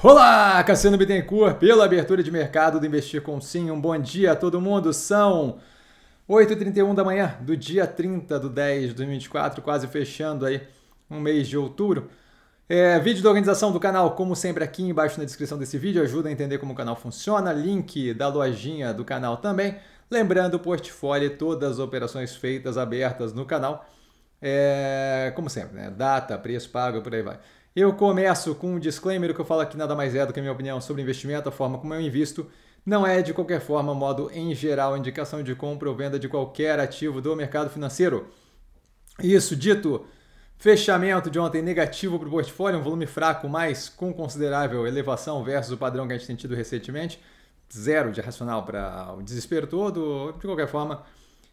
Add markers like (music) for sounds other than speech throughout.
Olá, Cassiano Bittencourt, pela abertura de mercado do Investir com Sim. Um bom dia a todo mundo. São 8h31 da manhã do dia 30 do 10 de 2024, quase fechando aí um mês de outubro. É, vídeo da organização do canal, como sempre, aqui embaixo na descrição desse vídeo, ajuda a entender como o canal funciona. Link da lojinha do canal também. Lembrando o portfólio e todas as operações feitas abertas no canal. É, como sempre, né? Data, preço pago, por aí vai. Eu começo com um disclaimer que eu falo aqui nada mais é do que a minha opinião sobre investimento, a forma como eu invisto. Não é, de qualquer forma, modo em geral, indicação de compra ou venda de qualquer ativo do mercado financeiro. Isso dito, fechamento de ontem negativo para o portfólio, um volume fraco, mas com considerável elevação versus o padrão que a gente tem tido recentemente. Zero de racional para o desespero todo. De qualquer forma,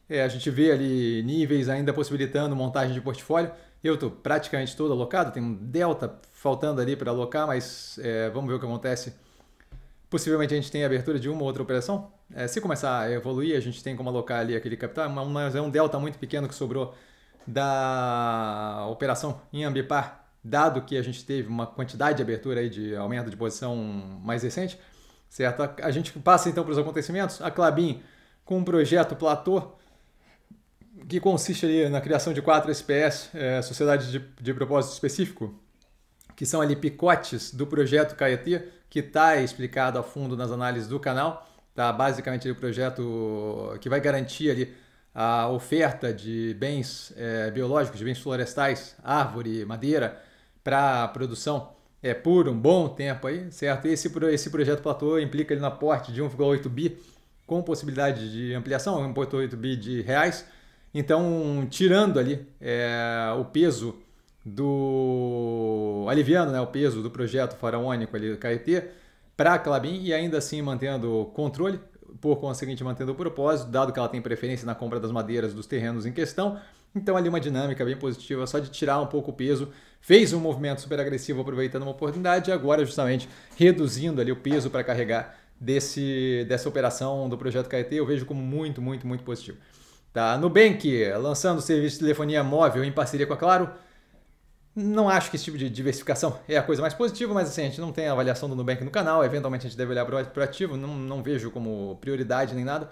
é, a gente vê ali níveis ainda possibilitando montagem de portfólio. Eu estou praticamente todo alocado, tem um delta faltando ali para alocar, mas é, vamos ver o que acontece. Possivelmente a gente tem abertura de uma ou outra operação. É, se começar a evoluir, a gente tem como alocar ali aquele capital, mas é um delta muito pequeno que sobrou da operação em Ambipar, dado que a gente teve uma quantidade de abertura aí de aumento de posição mais recente, certo? A gente passa então para os acontecimentos. A Clabin com um projeto platô que consiste ali na criação de quatro SPS, é, Sociedades de, de Propósito Específico, que são ali picotes do projeto Caetia, que está explicado a fundo nas análises do canal. Tá? Basicamente, o projeto que vai garantir ali a oferta de bens é, biológicos, de bens florestais, árvore, madeira, para produção é, por um bom tempo aí, certo? Esse, esse projeto platô implica ali na aporte de 1,8 bi, com possibilidade de ampliação, 1,8 bi de reais, então, tirando ali é, o peso do. aliviando né, o peso do projeto faraônico ali do KRT para a Clabin e ainda assim mantendo controle, por conseguinte mantendo o propósito, dado que ela tem preferência na compra das madeiras dos terrenos em questão. Então ali uma dinâmica bem positiva, só de tirar um pouco o peso, fez um movimento super agressivo aproveitando uma oportunidade e agora justamente reduzindo ali o peso para carregar desse, dessa operação do projeto KT, eu vejo como muito, muito, muito positivo. Tá? Nubank lançando serviço de telefonia móvel em parceria com a Claro. Não acho que esse tipo de diversificação (laughs) é a coisa mais positiva, mas assim, a gente não tem a avaliação do Nubank no canal, eventualmente a gente deve olhar para o ativo, não, não vejo como prioridade nem nada,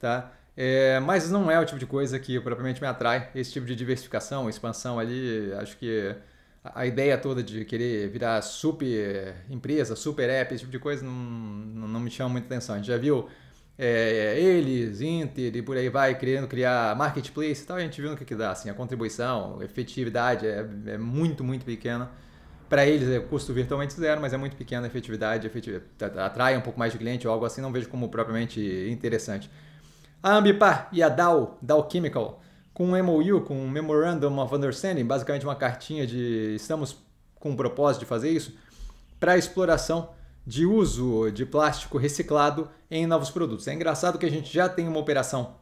tá? É, mas não é o tipo de coisa que propriamente me atrai, esse tipo de diversificação, expansão ali, acho que a ideia toda de querer virar super é, empresa, super app, esse tipo de coisa, não, não me chama muita atenção. A gente já viu é, eles, Inter e por aí vai, querendo criar marketplace e tal, a gente viu no que, que dá, assim, a contribuição, a efetividade é, é muito, muito pequena. Para eles é custo virtualmente zero, mas é muito pequena a efetividade, efetividade, atrai um pouco mais de cliente ou algo assim, não vejo como propriamente interessante. A Ambipar e a Dow, Dow Chemical, com um MOU, com um Memorandum of Understanding, basicamente uma cartinha de estamos com o propósito de fazer isso, para exploração de uso de plástico reciclado em novos produtos. É engraçado que a gente já tem uma operação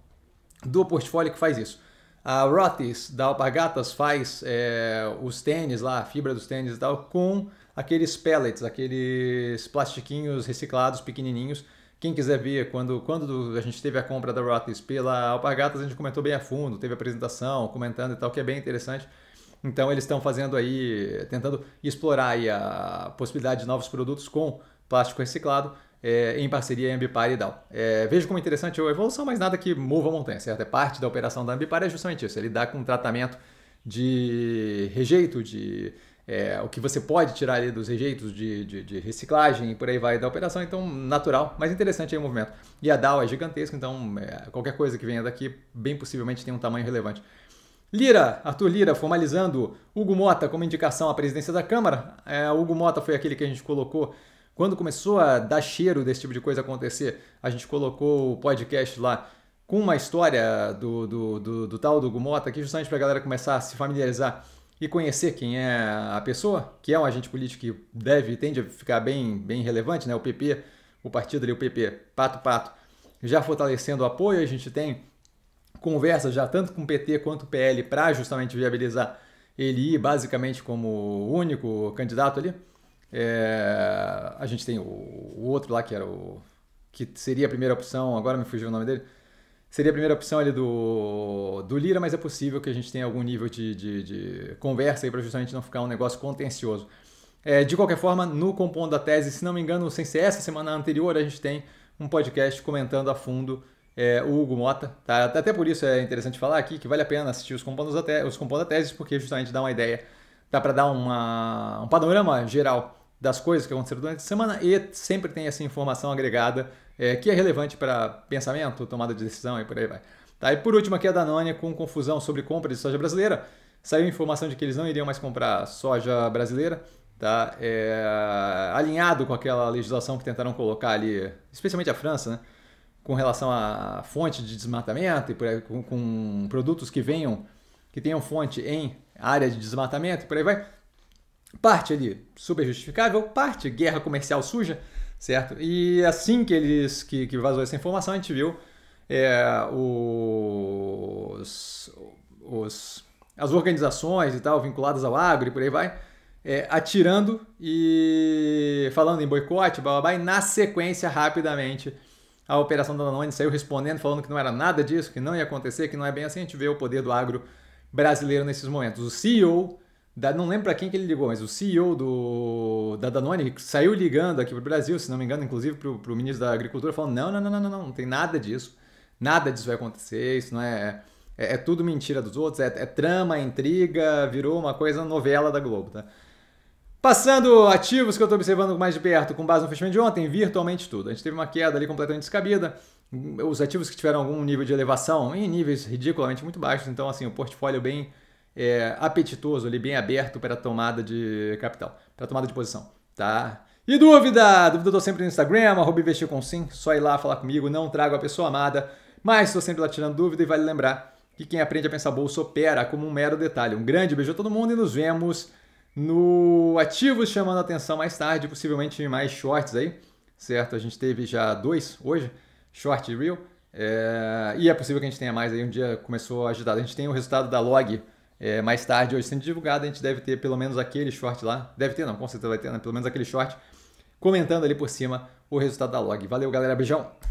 do portfólio que faz isso. A Rotis da Alpagatas faz é, os tênis lá, a fibra dos tênis e tal, com aqueles pellets, aqueles plastiquinhos reciclados pequenininhos. Quem quiser ver, quando, quando a gente teve a compra da Rotis pela Alpagatas, a gente comentou bem a fundo, teve apresentação, comentando e tal, que é bem interessante. Então eles estão fazendo aí, tentando explorar aí a possibilidade de novos produtos com plástico reciclado, é, em parceria Ambipar e Dow. É, vejo como interessante a evolução, mas nada que mova a montanha, certo? É parte da operação da Ambipar é justamente isso, ele é dá com um tratamento de rejeito, de é, o que você pode tirar ali dos rejeitos de, de, de reciclagem e por aí vai da operação, então natural, mas interessante aí o movimento. E a DAO é gigantesca, então é, qualquer coisa que venha daqui bem possivelmente tem um tamanho relevante. Lira, Arthur Lira, formalizando Hugo Mota como indicação à presidência da Câmara. É, Hugo Mota foi aquele que a gente colocou quando começou a dar cheiro desse tipo de coisa acontecer, a gente colocou o podcast lá com uma história do, do, do, do tal do Gumota aqui, justamente para a galera começar a se familiarizar e conhecer quem é a pessoa, que é um agente político que deve tende a ficar bem, bem relevante, né? O PP, o partido ali, o PP, Pato Pato, já fortalecendo o apoio, a gente tem conversas já tanto com o PT quanto o PL para justamente viabilizar ele ir basicamente como único candidato ali. É, a gente tem o, o, outro lá que era o. que seria a primeira opção, agora me fugiu o nome dele. Seria a primeira opção ali do, do Lira, mas é possível que a gente tenha algum nível de, de, de conversa aí para justamente não ficar um negócio contencioso. É, de qualquer forma, no Compondo da Tese, se não me engano, sem ser essa semana anterior, a gente tem um podcast comentando a fundo é, o Hugo Mota. Tá? Até por isso é interessante falar aqui que vale a pena assistir os Compondo da os Tese, porque justamente dá uma ideia, dá para dar uma, um panorama geral das coisas que aconteceram durante a semana e sempre tem essa informação agregada é, que é relevante para pensamento, tomada de decisão e por aí vai. Tá, e por último aqui é a Danone com confusão sobre compra de soja brasileira. Saiu informação de que eles não iriam mais comprar soja brasileira, tá? É, alinhado com aquela legislação que tentaram colocar ali, especialmente a França, né? com relação à fonte de desmatamento e por aí, com, com produtos que venham, que tenham fonte em área de desmatamento e por aí vai. Parte ali super justificável, parte guerra comercial suja, certo? E assim que eles que, que vazou essa informação, a gente viu é, os, os, as organizações e tal vinculadas ao agro e por aí vai, é, atirando e falando em boicote, blá, blá, blá, e na sequência, rapidamente, a operação da Danone saiu respondendo, falando que não era nada disso, que não ia acontecer, que não é bem assim. A gente vê o poder do agro brasileiro nesses momentos. O CEO da, não lembro para quem que ele ligou, mas o CEO do, da Danone saiu ligando aqui para o Brasil, se não me engano, inclusive para o ministro da Agricultura, falando: não, não, não, não, não, não, não tem nada disso. Nada disso vai acontecer, isso não é. É, é tudo mentira dos outros, é, é, trama, é intriga, virou uma coisa novela da Globo, tá? Passando ativos que eu estou observando mais de perto, com base no fechamento de ontem, virtualmente tudo. A gente teve uma queda ali completamente descabida. Os ativos que tiveram algum nível de elevação em níveis ridiculamente muito baixos, então assim, o portfólio bem é, apetitoso, ali, bem aberto para tomada de capital, para tomada de posição, tá? E dúvida? Dúvida eu tô sempre no Instagram, arroba investir com sim, só ir lá falar comigo, não trago a pessoa amada, mas estou sempre lá tirando dúvida e vale lembrar que quem aprende a pensar bolsa opera como um mero detalhe. Um grande beijo a todo mundo e nos vemos no Ativos chamando a atenção mais tarde, possivelmente mais shorts aí, certo? A gente teve já dois hoje, short e real, é... e é possível que a gente tenha mais aí, um dia começou agitado. A gente tem o resultado da log é, mais tarde, hoje sendo divulgado, a gente deve ter pelo menos aquele short lá. Deve ter, não, com certeza vai ter, né? Pelo menos aquele short comentando ali por cima o resultado da log. Valeu, galera. Beijão!